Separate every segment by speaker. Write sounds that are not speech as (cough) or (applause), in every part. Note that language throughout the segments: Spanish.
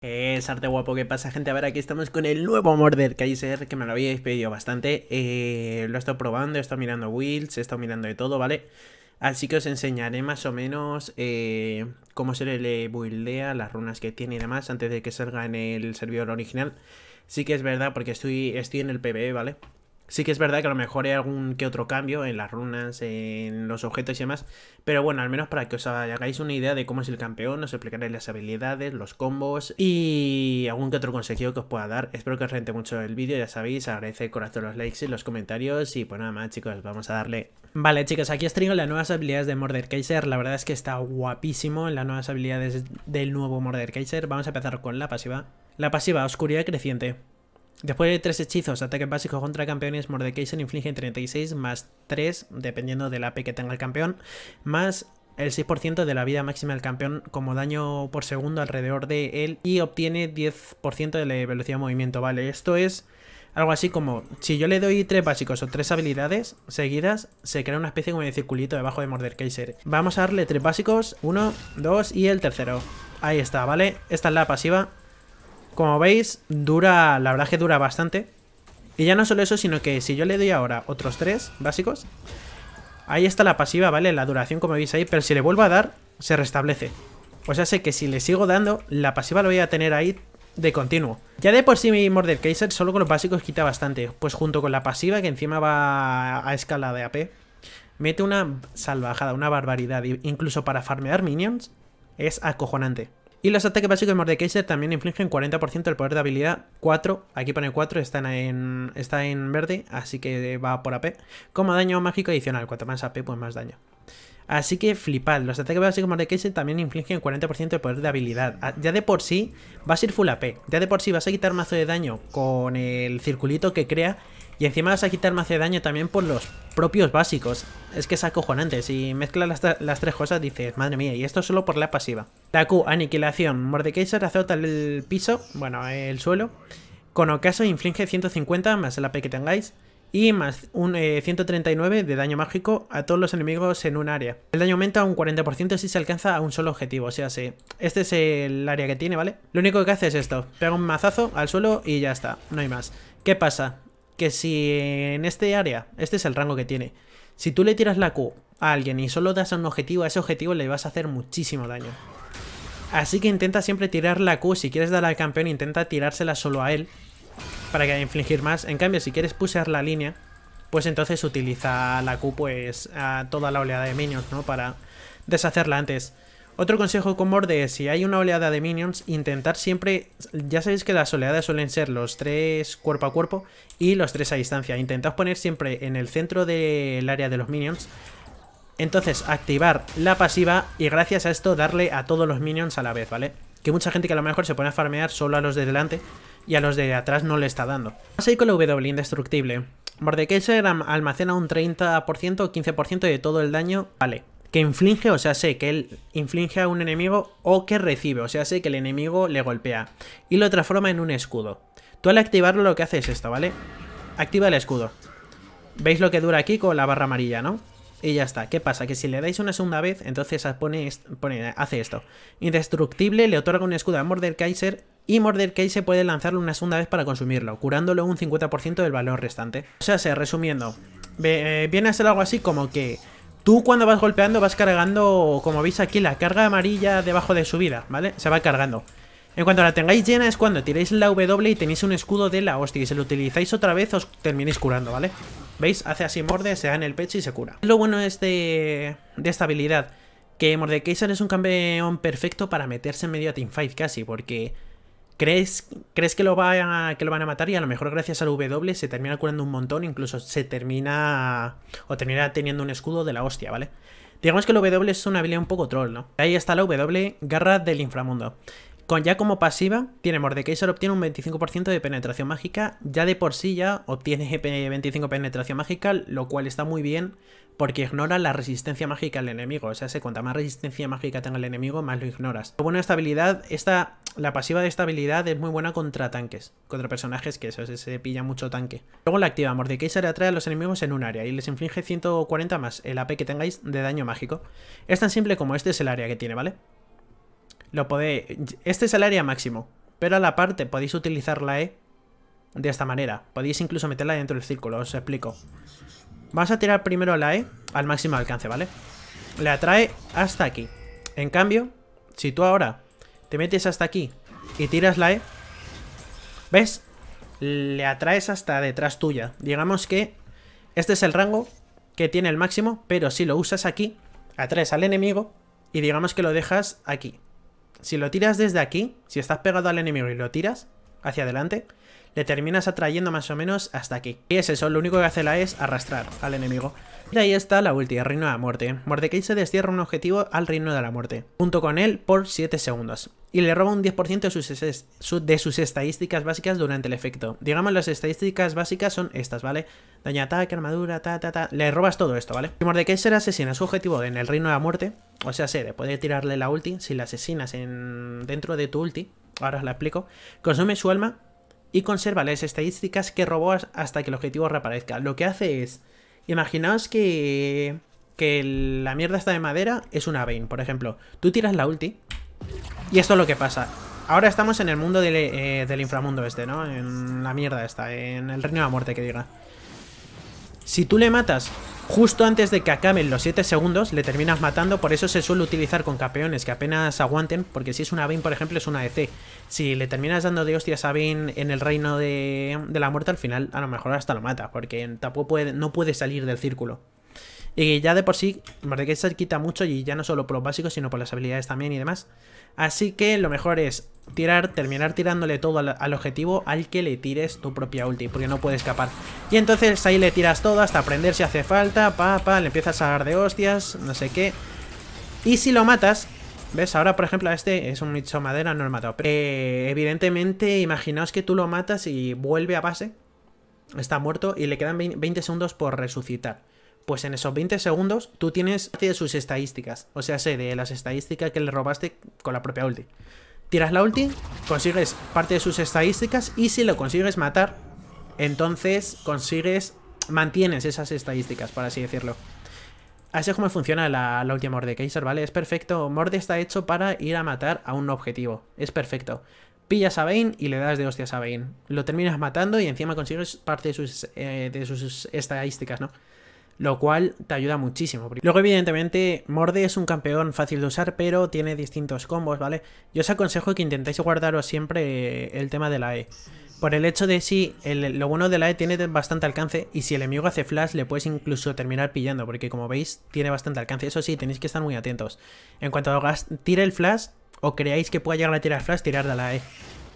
Speaker 1: Es arte guapo, ¿qué pasa gente? A ver, aquí estamos con el nuevo Morder Kaiser, que me lo habíais pedido bastante. Eh, lo he estado probando, he estado mirando builds, he estado mirando de todo, ¿vale? Así que os enseñaré más o menos eh, cómo se le buildea, las runas que tiene y demás, antes de que salga en el servidor original. Sí que es verdad, porque estoy, estoy en el PvE, ¿vale? Sí que es verdad que a lo mejor hay algún que otro cambio en las runas, en los objetos y demás, pero bueno, al menos para que os hagáis una idea de cómo es el campeón, os explicaré las habilidades, los combos y algún que otro consejo que os pueda dar. Espero que os rente mucho el vídeo, ya sabéis, agradece el corazón los likes y los comentarios y pues nada más chicos, vamos a darle. Vale chicos, aquí os traigo las nuevas habilidades de Murder Kaiser, la verdad es que está guapísimo en las nuevas habilidades del nuevo Murder Vamos a empezar con la pasiva. La pasiva, oscuridad creciente. Después de tres hechizos, ataques básicos contra campeones, Mordekaiser inflige 36 más 3, dependiendo del AP que tenga el campeón, más el 6% de la vida máxima del campeón como daño por segundo alrededor de él y obtiene 10% de la velocidad de movimiento, ¿vale? Esto es algo así como, si yo le doy tres básicos o tres habilidades seguidas, se crea una especie como de circulito debajo de Mordekaiser. Vamos a darle tres básicos, uno, dos y el tercero. Ahí está, ¿vale? Esta es la pasiva como veis, dura, la verdad que dura bastante. Y ya no solo eso, sino que si yo le doy ahora otros tres básicos, ahí está la pasiva, ¿vale? La duración, como veis ahí, pero si le vuelvo a dar, se restablece. O sea, sé que si le sigo dando, la pasiva lo voy a tener ahí de continuo. Ya de por sí mi Morder Kaiser solo con los básicos quita bastante, pues junto con la pasiva que encima va a escala de AP, mete una salvajada, una barbaridad, incluso para farmear minions, es acojonante. Y los ataques básicos de Mordekaiser también infligen 40% del poder de habilidad 4. Aquí pone 4, está en, está en verde, así que va por AP. Como daño mágico adicional, cuanto más AP, pues más daño. Así que flipad, los ataques básicos de Mordekaiser también infligen 40% del poder de habilidad. Ah, ya de por sí vas a ir full AP, ya de por sí vas a quitar mazo de daño con el circulito que crea y encima vas a quitar más de daño también por los propios básicos. Es que es acojonante. Si mezclas las, las, tres cosas dices, madre mía, y esto solo por la pasiva. Taku, Q, aniquilación. Mordekaiser azota el piso, bueno, el suelo. Con ocaso inflige 150 más el AP que tengáis. Y más un 139 eh, de daño mágico a todos los enemigos en un área. El daño aumenta un 40% si se alcanza a un solo objetivo. O sea, sí. Este es el área que tiene, ¿vale? Lo único que hace es esto. Pega un mazazo al suelo y ya está. No hay más. ¿Qué pasa? que si en este área, este es el rango que tiene, si tú le tiras la Q a alguien y solo das un objetivo, a ese objetivo le vas a hacer muchísimo daño. Así que intenta siempre tirar la Q, si quieres dar al campeón intenta tirársela solo a él para que infligir más. En cambio, si quieres pusear la línea, pues entonces utiliza la Q pues a toda la oleada de minions, ¿no? Para deshacerla antes. Otro consejo con Morde si hay una oleada de minions, intentar siempre... Ya sabéis que las oleadas suelen ser los tres cuerpo a cuerpo y los tres a distancia. Intentad poner siempre en el centro del área de los minions. Entonces, activar la pasiva y gracias a esto darle a todos los minions a la vez, ¿vale? Que mucha gente que a lo mejor se pone a farmear solo a los de delante y a los de atrás no le está dando. Vamos a con la W indestructible. Mordekaiser almacena un 30% o 15% de todo el daño, vale que inflige, o sea, sé que él inflige a un enemigo o que recibe, o sea, sé que el enemigo le golpea y lo transforma en un escudo. Tú al activarlo lo que haces es esto, ¿vale? Activa el escudo. ¿Veis lo que dura aquí con la barra amarilla, no? Y ya está. ¿Qué pasa? Que si le dais una segunda vez, entonces pone, hace esto. Indestructible le otorga un escudo a Mordekaiser y Mordekaiser puede lanzarlo una segunda vez para consumirlo, curándolo un 50% del valor restante. O sea, sé resumiendo, eh, viene a ser algo así como que Tú cuando vas golpeando vas cargando, como veis aquí, la carga amarilla debajo de su vida, ¿vale? Se va cargando. En cuanto la tengáis llena es cuando tiráis la W y tenéis un escudo de la hostia y si lo utilizáis otra vez os terminéis curando, ¿vale? ¿Veis? Hace así morde, se da en el pecho y se cura. Lo bueno es de, de esta habilidad, que Mordekaiser es un campeón perfecto para meterse en medio a teamfight casi, porque ¿Crees, ¿Crees que lo, van a, que lo van a matar? Y a lo mejor gracias al W se termina curando un montón, incluso se termina. o termina teniendo un escudo de la hostia, ¿vale? Digamos que el W es una habilidad un poco troll, ¿no? Ahí está la W, Garra del Inframundo. Con ya como pasiva, tiene Mordekaiser obtiene un 25% de penetración mágica. Ya de por sí ya obtiene 25 penetración mágica, lo cual está muy bien porque ignora la resistencia mágica al enemigo. O sea, se cuanta más resistencia mágica tenga el enemigo, más lo ignoras. Lo bueno esta habilidad, esta la pasiva de estabilidad es muy buena contra tanques, contra personajes que eso, se pilla mucho tanque. Luego la activa de atrae a los enemigos en un área y les inflige 140 más el AP que tengáis de daño mágico. Es tan simple como este es el área que tiene, ¿vale? Lo podéis... Este es el área máximo, pero a la parte podéis utilizar la E de esta manera. Podéis incluso meterla dentro del círculo, os explico. Vas a tirar primero la E al máximo alcance, ¿vale? Le atrae hasta aquí. En cambio, si tú ahora te metes hasta aquí y tiras la E. ¿Ves? Le atraes hasta detrás tuya. Digamos que este es el rango que tiene el máximo, pero si lo usas aquí, atraes al enemigo y digamos que lo dejas aquí. Si lo tiras desde aquí, si estás pegado al enemigo y lo tiras hacia adelante, le terminas atrayendo más o menos hasta aquí. Y es eso, lo único que hace la e es arrastrar al enemigo. Y ahí está la ulti, el Reino de la Muerte. Mordecai se destierra un objetivo al Reino de la Muerte, junto con él por 7 segundos. Y le roba un 10% de sus, de sus estadísticas básicas durante el efecto. Digamos, las estadísticas básicas son estas, ¿vale? Daño, ataque, armadura, ta, ta, ta. Le robas todo esto, ¿vale? Si se asesina a su objetivo en el Reino de la Muerte, o sea, se puede tirarle la ulti, si la asesinas en... dentro de tu ulti, ahora os la explico, consume su alma y conserva las estadísticas que robó hasta que el objetivo reaparezca. Lo que hace es Imaginaos que, que la mierda está de madera es una vein. por ejemplo. Tú tiras la ulti y esto es lo que pasa. Ahora estamos en el mundo del, eh, del inframundo este, ¿no? En la mierda esta, en el reino de la muerte que diga. Si tú le matas Justo antes de que acaben los 7 segundos le terminas matando, por eso se suele utilizar con campeones que apenas aguanten, porque si es una Vayne, por ejemplo, es una EC. Si le terminas dando de hostias a Vayne en el reino de, la muerte, al final a lo mejor hasta lo mata, porque tampoco puede, no puede salir del círculo. Y ya de por sí, que se quita mucho y ya no solo por los básicos, sino por las habilidades también y demás. Así que lo mejor es tirar, terminar tirándole todo al, objetivo al que le tires tu propia ulti, porque no puede escapar. Y entonces ahí le tiras todo hasta aprender si hace falta, pa, le empiezas a dar de hostias, no sé qué. Y si lo matas, ¿Ves? Ahora, por ejemplo, a este es un nicho madera, no lo he matado. Eh, evidentemente, imaginaos que tú lo matas y vuelve a base. Está muerto y le quedan 20 segundos por resucitar pues en esos 20 segundos tú tienes parte de sus estadísticas, o sea, sé de las estadísticas que le robaste con la propia ulti. Tiras la ulti, consigues parte de sus estadísticas y si lo consigues matar, entonces consigues, mantienes esas estadísticas, por así decirlo. Así es como funciona la, ultima última Morde Kaiser, ¿vale? Es perfecto. Morde está hecho para ir a matar a un objetivo. Es perfecto. Pillas a Bane y le das de hostias a Bane. Lo terminas matando y encima consigues parte de sus, eh, de sus estadísticas, ¿no? lo cual te ayuda muchísimo. Luego, evidentemente, Morde es un campeón fácil de usar, pero tiene distintos combos, ¿vale? Yo os aconsejo que intentéis guardaros siempre eh, el tema de la E. Por el hecho de si el lo bueno de la E tiene bastante alcance y si el enemigo hace flash le puedes incluso terminar pillando porque como veis tiene bastante alcance. Eso sí, tenéis que estar muy atentos. En cuanto tire el flash o creáis que pueda llegar a tirar flash, tirar de la E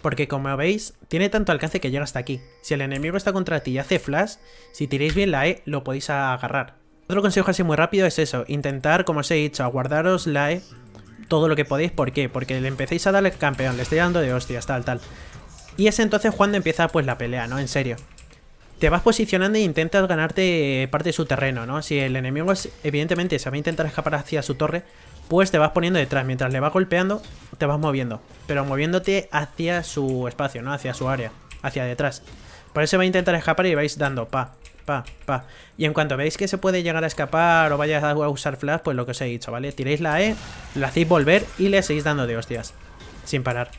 Speaker 1: porque como veis, tiene tanto alcance que llega hasta aquí. Si el enemigo está contra ti y hace flash, si tiréis bien la E, lo podéis agarrar. Otro consejo así muy rápido es eso, intentar, como os he dicho, aguardaros la E todo lo que podéis. ¿Por qué? Porque le empecéis a darle campeón, le estoy dando de hostias, tal, tal. Y es entonces cuando empieza pues la pelea, ¿no? En serio. Te vas posicionando e intentas ganarte parte de su terreno, ¿no? Si el enemigo, evidentemente, se va a intentar escapar hacia su torre, pues te vas poniendo detrás. Mientras le vas golpeando, te vas moviendo. Pero moviéndote hacia su espacio, ¿no? Hacia su área, hacia detrás. Por eso va a intentar escapar y vais dando pa, pa, pa. Y en cuanto veis que se puede llegar a escapar o vayas a usar flash, pues lo que os he dicho, ¿vale? tiréis la E, la hacéis volver y le seguís dando de hostias. Sin parar.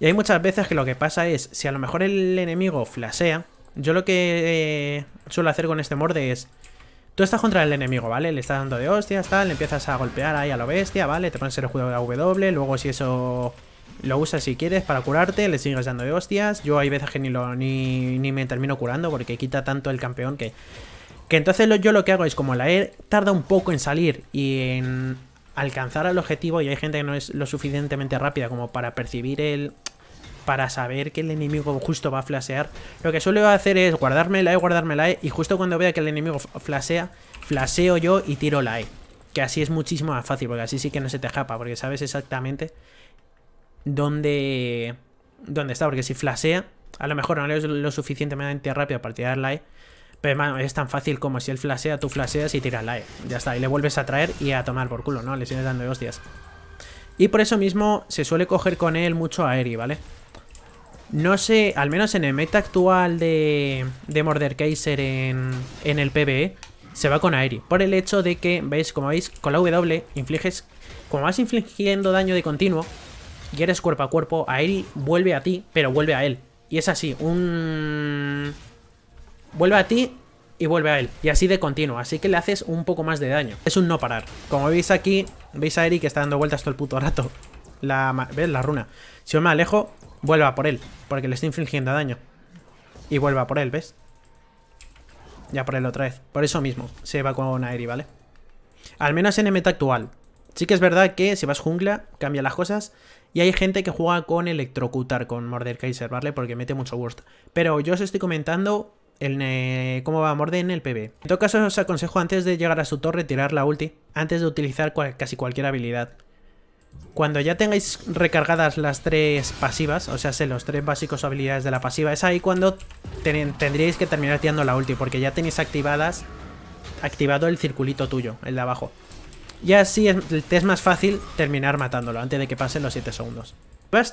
Speaker 1: Y hay muchas veces que lo que pasa es, si a lo mejor el enemigo flasea yo lo que eh, suelo hacer con este morde es Tú estás contra el enemigo, ¿vale? Le estás dando de hostias, tal, le empiezas a golpear ahí a la bestia, ¿vale? Te pones el juego de W, luego si eso lo usas si quieres para curarte, le sigues dando de hostias. Yo hay veces que ni, ni, me termino curando porque quita tanto el campeón que... Que entonces yo lo que hago es como la E tarda un poco en salir y en alcanzar al objetivo y hay gente que no es lo suficientemente rápida como para percibir el, para saber que el enemigo justo va a flashear. Lo que suelo hacer es guardarme la E, guardarme la E, y justo cuando vea que el enemigo flashea, flaseo yo y tiro la E. Que así es muchísimo más fácil, porque así sí que no se te japa, porque sabes exactamente dónde, dónde está. Porque si flasea a lo mejor no es lo suficientemente rápido para tirar la E, pero es tan fácil como si él flashea, tú flaseas y tiras la E. Ya está, y le vuelves a traer y a tomar por culo, ¿no? Le sigues dando hostias. Y por eso mismo se suele coger con él mucho a Eri, ¿vale? No sé, al menos en el meta actual de, de Mordekaiser en, en el PvE, se va con Aeri. Por el hecho de que, veis, como veis, con la W infliges, como vas infligiendo daño de continuo y eres cuerpo a cuerpo, Aeri vuelve a ti, pero vuelve a él. Y es así, un... Vuelve a ti y vuelve a él. Y así de continuo, así que le haces un poco más de daño. Es un no parar. Como veis aquí, veis a Eri que está dando vueltas todo el puto rato. La, ¿Ves? La runa. Si yo me alejo, Vuelva por él, porque le estoy infligiendo daño. Y vuelva por él, ¿ves? Ya por él otra vez. Por eso mismo, se va con Aeri, ¿vale? Al menos en el meta actual. Sí que es verdad que si vas jungla, cambia las cosas. Y hay gente que juega con electrocutar, con Morder Kaiser, ¿vale? Porque mete mucho burst. Pero yo os estoy comentando el, cómo va morder en el PB. En todo caso, os aconsejo antes de llegar a su torre tirar la ulti, antes de utilizar casi cualquier habilidad. Cuando ya tengáis recargadas las tres pasivas, o sea, los tres básicos habilidades de la pasiva, es ahí cuando tendréis tendríais que terminar tirando la ulti, porque ya tenéis activadas, activado el circulito tuyo, el de abajo. Y así es, es más fácil terminar matándolo antes de que pasen los 7 segundos.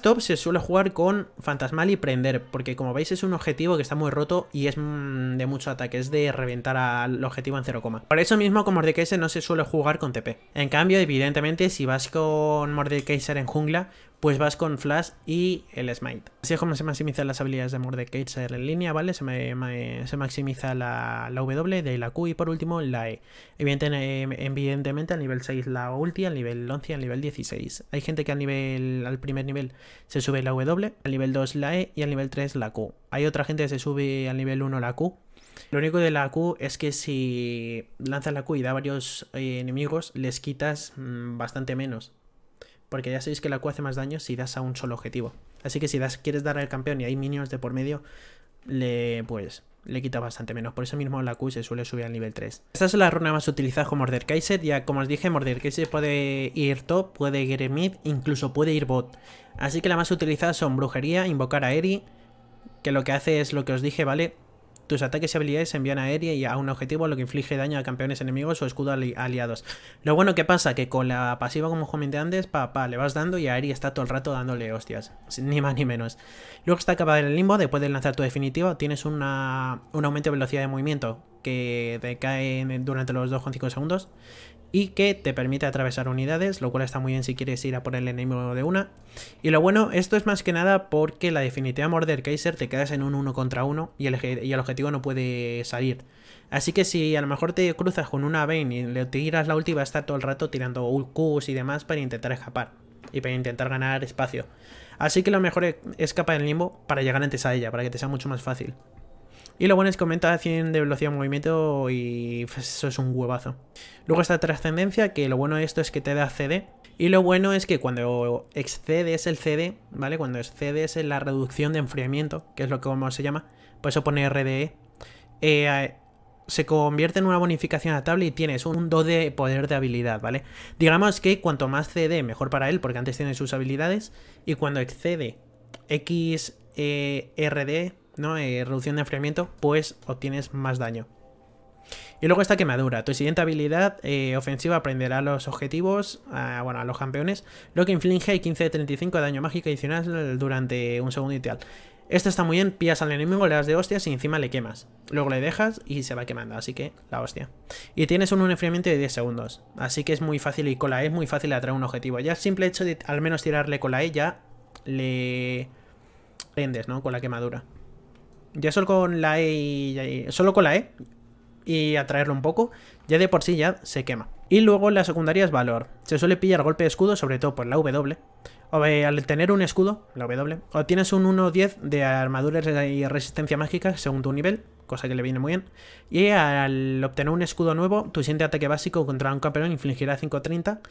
Speaker 1: Top se suele jugar con Fantasmal y Prender, porque como veis es un objetivo que está muy roto y es mm, de mucho ataque, es de reventar al objetivo en 0, por eso mismo con Mordekaiser no se suele jugar con TP. En cambio, evidentemente, si vas con Mordekaiser en jungla, pues vas con Flash y el Smite. Así es como se maximizan las habilidades de Mordekaiser en línea, ¿vale? Se, maximiza la, W, de la Q y por último la E. Em, evidentemente, evidentemente al nivel 6 la ulti, al nivel 11 y al nivel 16. Hay gente que al, nivel, al primer nivel se sube la W, al nivel 2 la E y al nivel 3 la Q. Hay otra gente que se sube al nivel 1 la Q, lo único de la Q es que si lanzas la Q y da varios eh, enemigos, les quitas mm, bastante menos porque ya sabéis que la Q hace más daño si das a un solo objetivo. Así que si das, quieres dar al campeón y hay minions de por medio, le, pues, le quita bastante menos. Por eso mismo la Q se suele subir al nivel 3. Esta es la runa más utilizada con Mordekaiser. Ya como os dije, Mordekaiser puede ir top, puede ir mid, incluso puede ir bot. Así que la más utilizada son brujería, invocar a Eri, que lo que hace es lo que os dije, ¿vale? Tus ataques y habilidades se envían aérea y a un objetivo, lo que inflige daño a campeones enemigos o escudos aliados. Lo bueno que pasa, que con la pasiva, como comenté antes, pa, pa, le vas dando y aérea está todo el rato dándole hostias. Ni más ni menos. Luego está acabado el limbo, después de lanzar tu definitivo, tienes un aumento de velocidad de movimiento que decae durante los 2,5 segundos y que te permite atravesar unidades, lo cual está muy bien si quieres ir a por el enemigo de una. Y lo bueno, esto es más que nada porque la definitiva morder Kaiser te quedas en un 1 contra 1 y el, y el objetivo no puede salir. Así que si a lo mejor te cruzas con una Vayne y le tiras la ulti, va a estar todo el rato tirando ulcus y demás para intentar escapar y para intentar ganar espacio. Así que lo mejor es escapar el limbo para llegar antes a ella, para que te sea mucho más fácil. Y lo bueno es que aumenta 100 de velocidad de movimiento y pues, eso es un huevazo. Luego está trascendencia, que lo bueno de esto es que te da CD. Y lo bueno es que cuando excedes el CD, ¿vale? Cuando excedes la reducción de enfriamiento, que es lo que se llama, por pues eso pone RDE, eh, se convierte en una bonificación tabla. y tienes un 2 de poder de habilidad, ¿vale? Digamos que cuanto más CD, mejor para él, porque antes tiene sus habilidades, y cuando excede X eh, RD e, eh, reducción de enfriamiento, pues obtienes más daño. Y luego está quemadura. Tu siguiente habilidad eh, ofensiva prenderá los objetivos, ah, bueno, a los campeones, lo que inflige 15 de 35 de daño mágico adicional durante un segundo ideal Esto está muy bien, pillas al enemigo, le das de hostias y encima le quemas. Luego le dejas y se va quemando, así que la hostia. Y tienes un, enfriamiento de 10 segundos, así que es muy fácil y con la E es muy fácil atraer un objetivo. Ya el simple hecho de al menos tirarle con la E ya le prendes, ¿no? Con la quemadura ya solo con la E y, eh, solo con la E y atraerlo un poco, ya de por sí ya se quema. Y luego la secundaria es valor. Se suele pillar golpe de escudo, sobre todo por la W. O, eh, al tener un escudo, la W, obtienes un 1-10 de armadura y resistencia mágica según tu nivel, cosa que le viene muy bien. Y al obtener un escudo nuevo, tu siguiente ataque básico contra un campeón infligirá 530,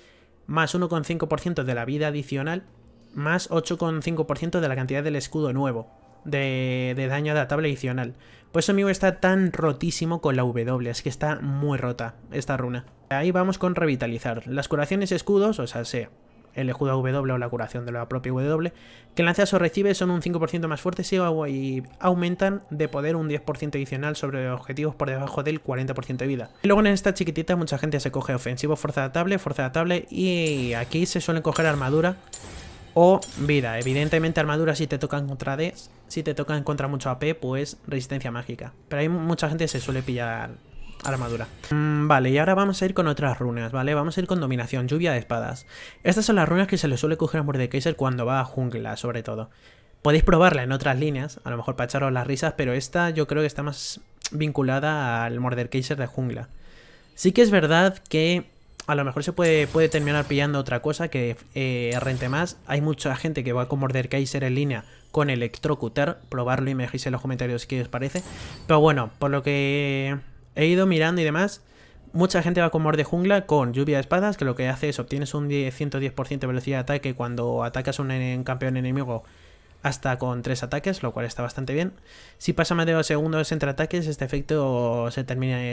Speaker 1: más 1,5% de la vida adicional, más 8,5% de la cantidad del escudo nuevo de, daño a adicional. Pues eso amigo, está tan rotísimo con la W, es que está muy rota esta runa. Ahí vamos con revitalizar. Las curaciones escudos, o sea, sea el escudo W o la curación de la propia W, que lanzas o recibes son un 5% más fuertes y aumentan de poder un 10% adicional sobre objetivos por debajo del 40% de vida. Y luego en esta chiquitita mucha gente se coge ofensivo, fuerza adaptable, fuerza adaptable. y aquí se suelen coger armadura o vida. Evidentemente armadura si te tocan contra D. Si te toca en contra mucho AP, pues resistencia mágica. Pero hay mucha gente que se suele pillar armadura. Mm, vale, y ahora vamos a ir con otras runas, ¿vale? Vamos a ir con dominación, lluvia de espadas. Estas son las runas que se le suele coger a Mordekaiser cuando va a jungla, sobre todo. Podéis probarla en otras líneas, a lo mejor para echaros las risas, pero esta yo creo que está más vinculada al Mordekaiser de jungla. Sí que es verdad que a lo mejor se puede, puede terminar pillando otra cosa que eh, rente más. Hay mucha gente que va con Morder Kaiser en línea con Electrocutar. Probarlo y me dejéis en los comentarios qué os parece. Pero bueno, por lo que he ido mirando y demás, mucha gente va con Morder Jungla con Lluvia de Espadas, que lo que hace es obtienes un 110% de velocidad de ataque cuando atacas a un campeón enemigo hasta con tres ataques, lo cual está bastante bien. Si pasa más de 2 segundos entre ataques, este efecto se,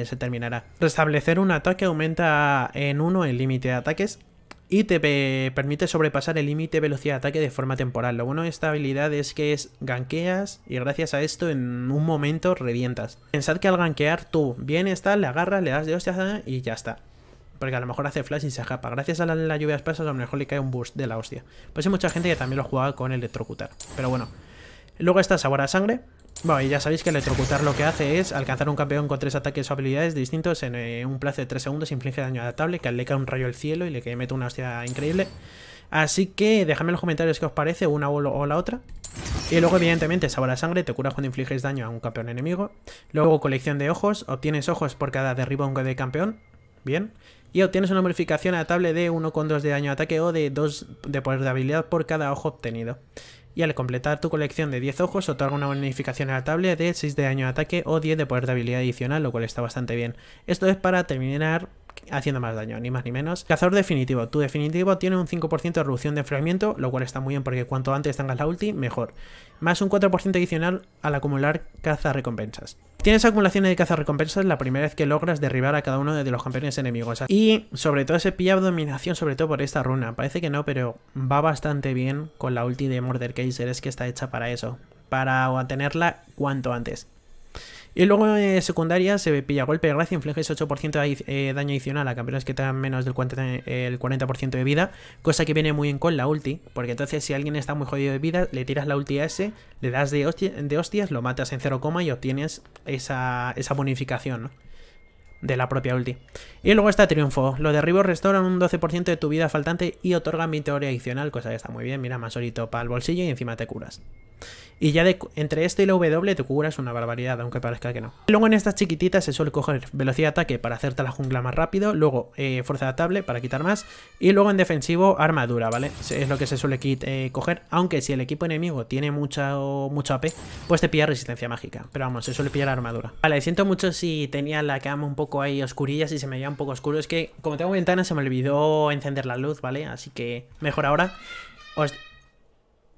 Speaker 1: se terminará. Restablecer un ataque aumenta en 1 el límite de ataques y te permite sobrepasar el límite de velocidad de ataque de forma temporal. Lo bueno de esta habilidad es que es ganqueas y gracias a esto en un momento revientas. Pensad que al ganquear tú bien está, le agarras, le das de hostias ah, y ya está. Porque a lo mejor hace flash y se escapa. Gracias a la, lluvia de a lo mejor le cae un boost de la hostia. Pues hay mucha gente que también lo juega con electrocutar. Pero bueno. Luego está Sabor a Sangre. Bueno, y ya sabéis que electrocutar lo que hace es alcanzar un campeón con tres ataques o habilidades distintos en eh, un plazo de 3 segundos, inflige daño adaptable, que le cae un rayo al cielo y le mete una hostia increíble. Así que dejadme en los comentarios qué os parece, una o, la otra. Y luego, evidentemente, sabor a sangre, te curas cuando infliges daño a un campeón enemigo. Luego, colección de ojos, obtienes ojos por cada derribo de campeón. Bien y obtienes una modificación tabla de 1,2 de daño de ataque o de 2 de poder de habilidad por cada ojo obtenido. Y al completar tu colección de 10 ojos, otorga una bonificación tabla de 6 de daño de ataque o 10 de poder de habilidad adicional, lo cual está bastante bien. Esto es para terminar haciendo más daño, ni más ni menos. Cazador definitivo. Tu definitivo tiene un 5% de reducción de enfriamiento, lo cual está muy bien porque cuanto antes tengas la ulti, mejor. Más un 4% adicional al acumular caza recompensas. Tienes acumulación de caza recompensas la primera vez que logras derribar a cada uno de los campeones enemigos. Y sobre todo se pilla dominación, sobre todo por esta runa. Parece que no, pero va bastante bien con la ulti de Murder Kaiser, es que está hecha para eso. Para tenerla cuanto antes. Y luego en secundaria se pilla golpe de gracia, infliges 8% de eh, daño adicional a campeones que tengan menos del 40% de vida, cosa que viene muy en con la ulti, porque entonces si alguien está muy jodido de vida, le tiras la ulti a ese, le das de, hostias, lo matas en 0, y obtienes esa, bonificación, de la propia ulti. Y luego está Triunfo. Los derribos restauran un 12% de tu vida faltante y otorgan teoría adicional, cosa que está muy bien. Mira, más solito para el bolsillo y encima te curas. Y ya de, entre esto y la W te curas una barbaridad, aunque parezca que no. Luego en estas chiquititas se suele coger velocidad de ataque para hacerte la jungla más rápido, luego eh, fuerza adaptable para quitar más, y luego en defensivo armadura, ¿vale? Es lo que se suele eh, coger, aunque si el equipo enemigo tiene mucha, mucho AP, pues te pilla resistencia mágica. Pero vamos, se suele pillar armadura. Vale, siento mucho si tenía la cama un poco ahí oscurilla, si se me veía un poco oscuro. Es que como tengo ventana se me olvidó encender la luz, ¿vale? Así que mejor ahora. Os...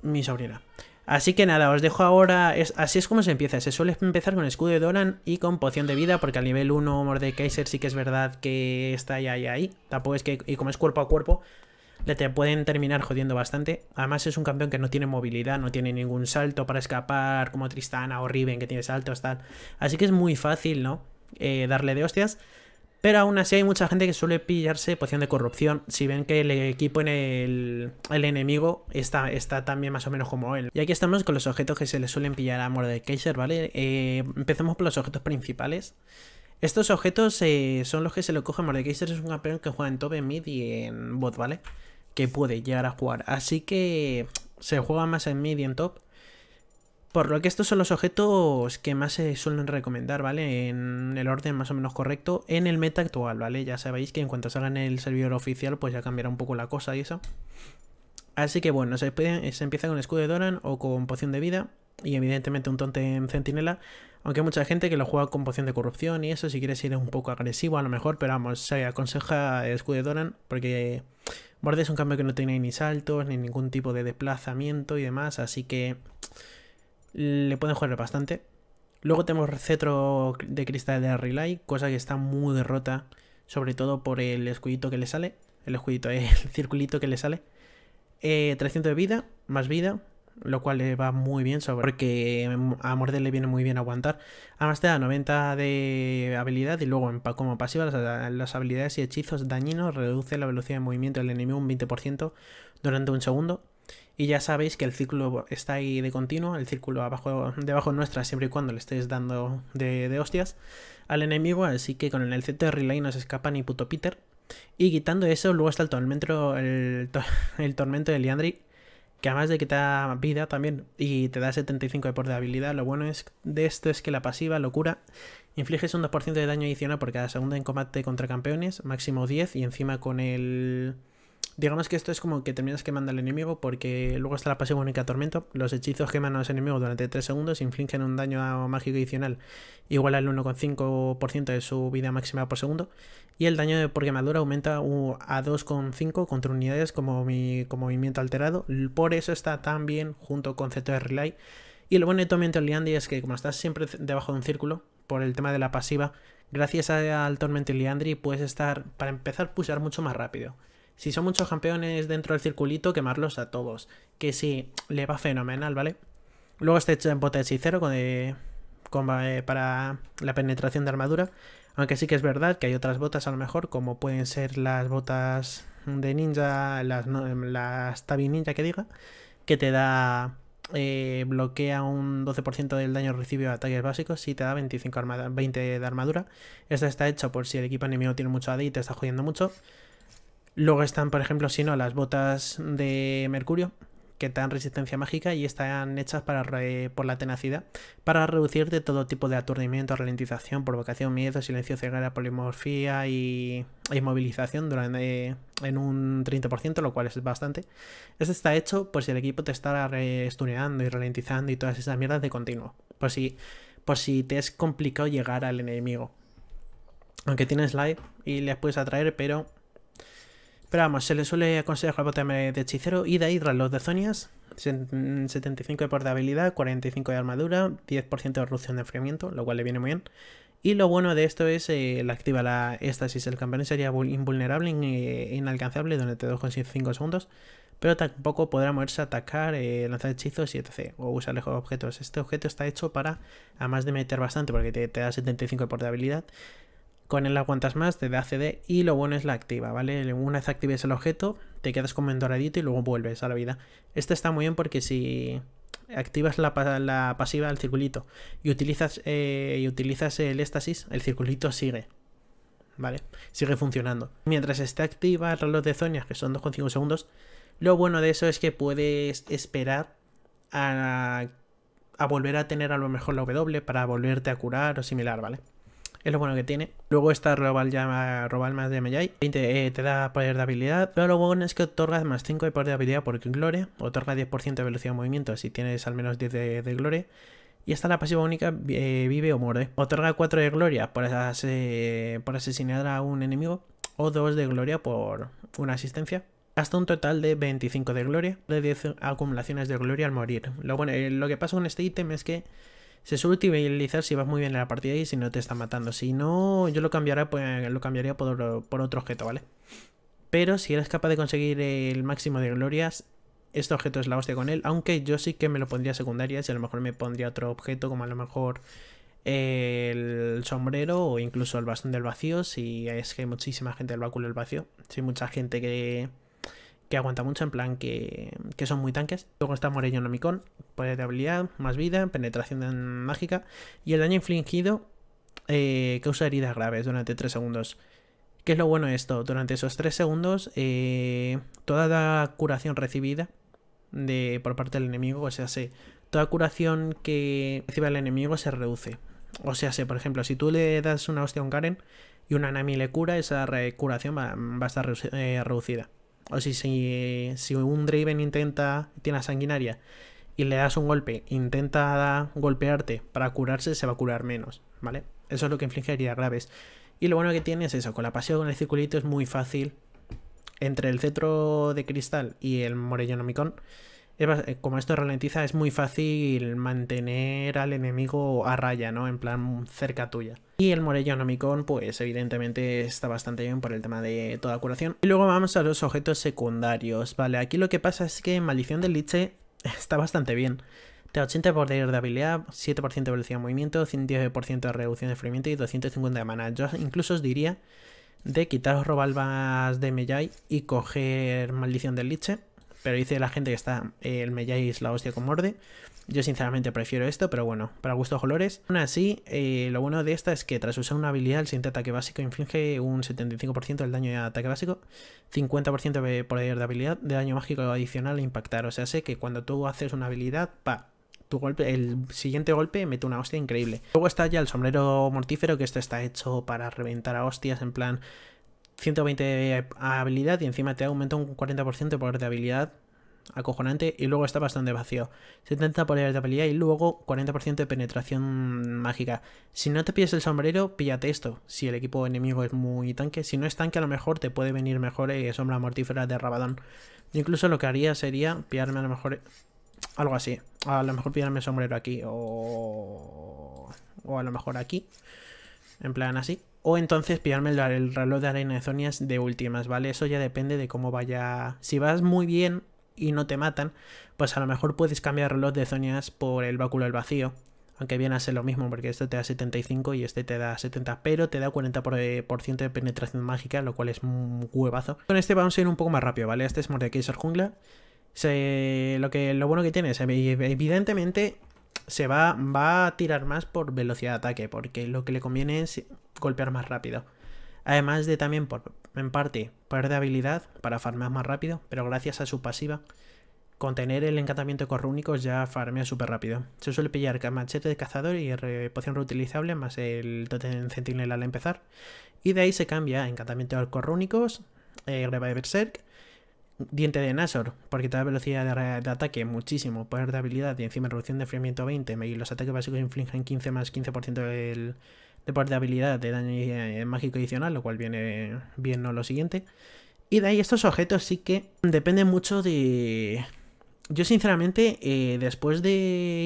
Speaker 1: Mi sobrina. Así que nada, os dejo ahora, así es como se empieza, se suele empezar con escudo de Doran y con poción de vida, porque al nivel 1 Mordekaiser sí que es verdad que está ya ahí, ahí, tampoco es que, y como es cuerpo a cuerpo, le te pueden terminar jodiendo bastante, además es un campeón que no tiene movilidad, no tiene ningún salto para escapar, como Tristana o Riven que tiene saltos, tal, así que es muy fácil, ¿no? Eh, darle de hostias, pero aún así hay mucha gente que suele pillarse poción de corrupción si ven que el equipo en el, enemigo está, está también más o menos como él. Y aquí estamos con los objetos que se le suelen pillar a Mordekaiser, ¿vale? Eh, empecemos por los objetos principales. Estos objetos eh, son los que se le coge Mordekaiser, es un campeón que juega en top, en mid y en bot, ¿vale? Que puede llegar a jugar. Así que se juega más en mid y en top. Por lo que estos son los objetos que más se suelen recomendar, ¿vale? En el orden más o menos correcto, en el meta actual, ¿vale? Ya sabéis que en cuanto salga en el servidor oficial, pues ya cambiará un poco la cosa y eso. Así que bueno, se, empieza con escudo de Doran o con poción de vida. Y evidentemente un tonte en centinela. Aunque hay mucha gente que lo juega con poción de corrupción y eso, si quieres ir un poco agresivo a lo mejor, pero vamos, se aconseja el escudo de Doran porque Borde es un cambio que no tiene ni saltos, ni ningún tipo de desplazamiento y demás, así que le pueden jugar bastante. Luego tenemos cetro de cristal de Relay, cosa que está muy derrota, sobre todo por el escudito que le sale. El escudito, (laughs) el circulito que le sale. 300 eh, de vida, más vida, lo cual le va muy bien sobre porque a Morder le viene muy bien aguantar. Además te da 90 de habilidad y luego como pasiva las, las habilidades y hechizos dañinos reduce la velocidad de movimiento del enemigo un 20% durante un segundo. Y ya sabéis que el círculo está ahí de continuo, el círculo abajo, debajo nuestra, siempre y cuando le estéis dando de, hostias al enemigo. Así que con el Z de relay no se escapa ni puto Peter. Y quitando eso, luego está el tormento, el, (laughs) tormento de Liandry, que además de que te da vida también y te da 75 de por de habilidad, lo bueno es, de esto es que la pasiva, locura, infliges un 2% de daño adicional por cada segunda en combate contra campeones, máximo 10 y encima con el digamos que esto es como que terminas quemando al enemigo porque luego está la pasiva única tormento. Los hechizos queman a los enemigos durante 3 segundos, infligen un daño mágico adicional igual al 1,5% de su vida máxima por segundo y el daño por quemadura aumenta a 2,5 contra unidades como, movimiento alterado. Por eso está tan bien junto con Z de Relay. Y lo bueno de Tormento Liandi es que como estás siempre debajo de un círculo, por el tema de la pasiva, gracias al Tormento Liandri puedes estar, para empezar, a pulsar mucho más rápido. Si son muchos campeones dentro del circulito, quemarlos a todos. Que sí, le va fenomenal, ¿vale? Luego está hecho en con, eh, con eh, para la penetración de armadura. Aunque sí que es verdad que hay otras botas a lo mejor, como pueden ser las botas de ninja, las, tabi ninja que diga, que te da... Eh, bloquea un 12% del daño recibido a ataques básicos y te da 25 20 de armadura. Esta está hecha por si el equipo enemigo tiene mucho AD y te está jodiendo mucho. Luego están, por ejemplo, si no, las botas de mercurio, que te dan resistencia mágica y están hechas para por la tenacidad, para reducirte todo tipo de aturdimiento, ralentización, provocación, miedo, silencio, ceguera, polimorfía y e inmovilización durante, en un 30%, lo cual es bastante. Este está hecho por si el equipo te está estuneando y ralentizando y todas esas mierdas de continuo, por si, por si te es complicado llegar al enemigo. Aunque tienes live y les puedes atraer, pero pero vamos, se le suele aconsejar el botón de hechicero y de hidra los de Zonias. 75 mm, de portabilidad, 45 de armadura, 10% de reducción de enfriamiento, lo cual le viene muy bien. Y lo bueno de esto es, eh, la activa la éxtasis, el campeón sería invulnerable, e inalcanzable durante 2,5 segundos, pero tampoco podrá moverse, atacar, eh, lanzar hechizos y etc. o usarle lejos objetos. Este objeto está hecho para, además de meter bastante porque te da 75 de portabilidad, con él aguantas más, te da CD y lo bueno es la activa, ¿vale? Una vez actives el objeto, te quedas como doradito y luego vuelves a la vida. Este está muy bien porque si activas la, pasiva del circulito y utilizas, eh, y el éxtasis, el circulito sigue, ¿vale? Sigue funcionando. Mientras esté activa el reloj de zonas, que son 2,5 segundos, lo bueno de eso es que puedes esperar a, a volver a tener a lo mejor la W para volverte a curar o similar, ¿vale? es lo bueno que tiene. Luego está Robal, llama, más de Mejai, 20 eh, te da poder de habilidad, pero lo bueno es que otorga más 5 de poder de habilidad por Gloria, otorga 10% de velocidad de movimiento si tienes al menos 10 de, Gloria. Y está la pasiva única eh, vive o muere. Otorga 4 de gloria por, eh, por asesinar a un enemigo o 2 de gloria por una asistencia hasta un total de 25 de gloria, de 10 acumulaciones de gloria al morir. Lo bueno, lo que pasa con este ítem es que se suele utilizar si vas muy bien en la partida y si no te está matando. Si no, yo lo cambiaría, pues, lo cambiaría por, otro objeto, ¿vale? Pero si eres capaz de conseguir el máximo de glorias, este objeto es la hostia con él. Aunque yo sí que me lo pondría secundaria. Si a lo mejor me pondría otro objeto, como a lo mejor el sombrero o incluso el bastón del vacío. Si es que hay muchísima gente del báculo del vacío. Si hay mucha gente que que aguanta mucho, en plan que, son muy tanques. Luego está Morello Nomicón, poder de habilidad, más vida, penetración mágica y el daño infligido eh, causa heridas graves durante 3 segundos. ¿Qué es lo bueno de esto? Durante esos 3 segundos, eh, toda la curación recibida de, por parte del enemigo, o sea, toda curación que reciba el enemigo se reduce. O sea, se, por ejemplo, si tú le das una hostia a un Karen y una Nami le cura, esa curación va a estar eh, reducida o si, si, un Draven intenta, tiene la sanguinaria y le das un golpe, intenta golpearte para curarse, se va a curar menos, ¿vale? Eso es lo que infligiría graves. Y lo bueno que tiene es eso, con la pasión, con el circulito es muy fácil. Entre el cetro de cristal y el morellonomicon. Eh, como esto ralentiza, es muy fácil mantener al enemigo a raya, ¿no? En plan, cerca tuya. Y el Morello Nomicon, pues evidentemente está bastante bien por el tema de toda curación. Y luego vamos a los objetos secundarios. Vale, aquí lo que pasa es que Maldición del Liche (laughs) está bastante bien. Te 80 poder de habilidad, 7% de velocidad de movimiento, 110% de reducción de sufrimiento y 250 de mana. Yo incluso os diría de quitaros robalbas de Mejai y coger Maldición del Liche pero dice la gente que está eh, el Mejai la hostia con morde. Yo sinceramente prefiero esto, pero bueno, para gustos colores. Aún así, eh, lo bueno de esta es que tras usar una habilidad, el siguiente ataque básico inflige un 75% del daño de ataque básico, 50% por poder de habilidad, de daño mágico adicional impactar. O sea, sé que cuando tú haces una habilidad, pa, tu golpe, el siguiente golpe mete una hostia increíble. Luego está ya el sombrero mortífero, que esto está hecho para reventar a hostias, en plan 120 de habilidad y encima te aumenta un 40% de poder de habilidad acojonante y luego está bastante vacío. 70 poderes de habilidad y luego 40% de penetración mágica. Si no te pides el sombrero, píllate esto. Si el equipo enemigo es muy tanque, si no es tanque a lo mejor te puede venir mejor eh, sombra mortífera de Rabadón. incluso lo que haría sería pillarme a lo mejor algo así. A lo mejor pillarme sombrero aquí o o a lo mejor aquí. En plan así. O entonces pillarme el, reloj de arena de zonias de últimas, ¿vale? Eso ya depende de cómo vaya. Si vas muy bien y no te matan, pues a lo mejor puedes cambiar el reloj de zonias por el báculo del vacío. Aunque viene a ser lo mismo, porque este te da 75 y este te da 70, pero te da 40% eh, de penetración mágica, lo cual es un huevazo. Con este vamos a ir un poco más rápido, ¿vale? Este es Mordekaiser Jungla. lo, que, lo bueno que tiene es, evidentemente, se va, va a tirar más por velocidad de ataque, porque lo que le conviene es golpear más rápido. Además de también, por, en parte, perder habilidad para farmear más rápido, pero gracias a su pasiva, con tener el encantamiento de corrúnicos ya farmea súper rápido. Se suele pillar machete de cazador y poción reutilizable, más el totem centinela al empezar. Y de ahí se cambia encantamiento de corrúnicos, eh, de berserk, diente de Nasor, porque te da velocidad de, ataque muchísimo, poder de habilidad y encima reducción de enfriamiento 20, y los ataques básicos infligen 15 más 15% del, de poder de habilidad de daño eh, mágico adicional, lo cual viene bien no lo siguiente. Y de ahí estos objetos sí que dependen mucho de... Yo sinceramente, eh, después de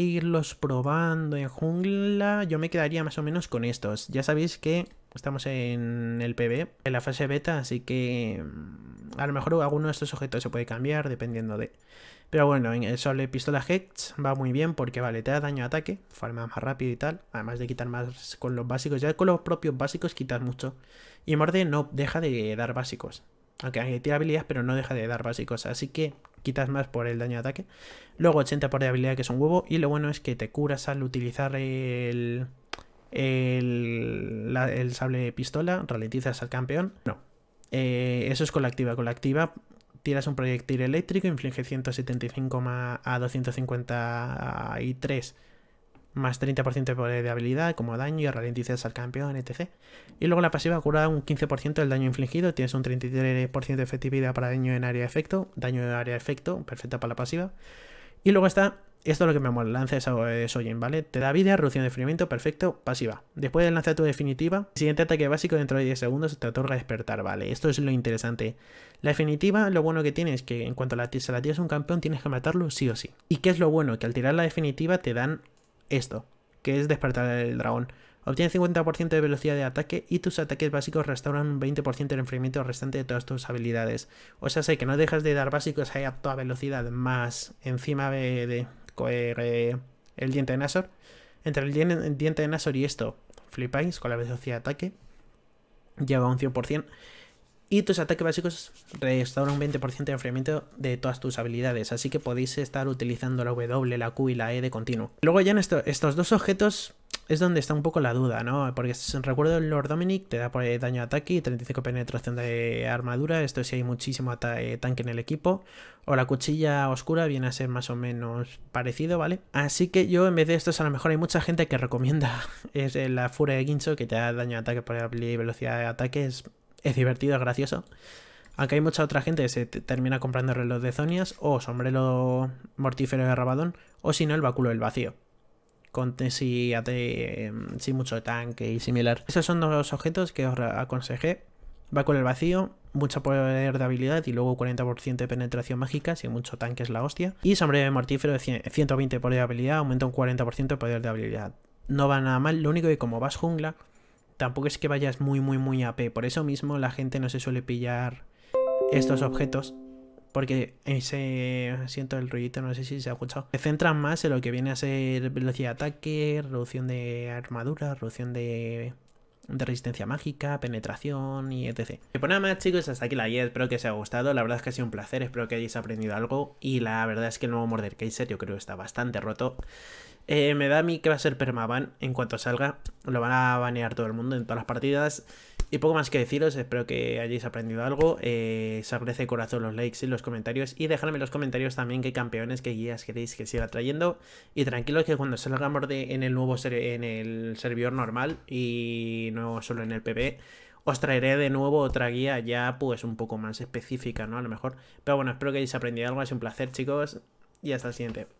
Speaker 1: irlos probando en jungla, yo me quedaría más o menos con estos. Ya sabéis que estamos en el PB, en la fase beta, así que mm, a lo mejor alguno de estos objetos se puede cambiar dependiendo de... Pero bueno, en el Sable pistola Hex va muy bien porque vale, te da daño de ataque, farma más rápido y tal, además de quitar más con los básicos, ya con los propios básicos quitas mucho. Y Morde no deja de dar básicos, aunque tiene tira habilidades pero no deja de dar básicos, así que quitas más por el daño de ataque. Luego 80 por de habilidad que es un huevo y lo bueno es que te curas al utilizar el... El, el sable de pistola, ralentizas al campeón. No, eh, eso es con la activa. Con la activa tiras un proyectil eléctrico, inflige 175 a 253 más 30% de poder de habilidad como daño y ralentices al campeón, etc. Y luego la pasiva cura un 15% del daño infligido, tienes un 33% de efectividad para daño en área de efecto, daño en área de efecto, perfecta para la pasiva, y luego está, esto es lo que me mola, lanza de eh, Sojin ¿vale? Te da vida, reducción de enfriamiento, perfecto, pasiva. Después de lanzar tu definitiva, siguiente ataque básico dentro de 10 segundos te otorga despertar, ¿vale? Esto es lo interesante. La definitiva, lo bueno que tiene es que en cuanto la, se la tiras a un campeón, tienes que matarlo sí o sí. ¿Y qué es lo bueno? Que al tirar la definitiva te dan esto, que es despertar el dragón. Obtiene 50% de velocidad de ataque y tus ataques básicos restauran un 20% del enfriamiento restante de todas tus habilidades. O sea, sé que no dejas de dar básicos ahí a toda velocidad más encima de, eh, el diente de Nasor. Entre el, diente de Nasor y esto, flipáis con la velocidad de ataque. Lleva un 100% y tus ataques básicos restauran un 20% de enfriamiento de todas tus habilidades, así que podéis estar utilizando la W, la Q y la E de continuo. Luego ya en estos dos objetos es donde está un poco la duda, ¿no? Porque recuerdo el Lord Dominic te da daño de ataque y 35 penetración de armadura, esto sí hay muchísimo eh, tanque en el equipo, o la cuchilla oscura viene a ser más o menos parecido, ¿vale? Así que yo en vez de esto, a lo mejor hay mucha gente que recomienda (laughs) es eh, la furia de guincho que te da daño de ataque por y velocidad de ataque, es, divertido, es gracioso. Aunque hay mucha otra gente que se termina comprando reloj de zonias o sombrero mortífero de rabadón o si no el báculo del vacío con si, si mucho tanque y similar. Esos son los objetos que os aconsejé. Va con el vacío, mucho poder de habilidad y luego 40% de penetración mágica, si mucho tanque es la hostia. Y sombrero mortífero de 120 poder de habilidad, aumenta un 40% de poder de habilidad. No va nada mal, lo único que como vas jungla, tampoco es que vayas muy muy muy AP, por eso mismo la gente no se suele pillar estos objetos porque ese siento el ruidito, no sé si se ha escuchado. Se centran más en lo que viene a ser velocidad de ataque, reducción de armadura, reducción de, resistencia mágica, penetración y etc. Y por pues nada más chicos, hasta aquí la guía, espero que os haya gustado, la verdad es que ha sido un placer, espero que hayáis aprendido algo y la verdad es que el nuevo morder Kaiser yo creo que está bastante roto. Eh, me da a mí que va a ser permaban en cuanto salga, lo van a banear todo el mundo en todas las partidas. Y poco más que deciros, espero que hayáis aprendido algo. Eh, se de corazón los likes y los comentarios. Y dejadme en los comentarios también qué campeones, qué guías queréis que siga trayendo. Y tranquilos que cuando salgamos de, en el nuevo en el servidor normal y no solo en el PB, os traeré de nuevo otra guía ya pues un poco más específica, ¿no? A lo mejor. Pero bueno, espero que hayáis aprendido algo. Es un placer, chicos. Y hasta el siguiente.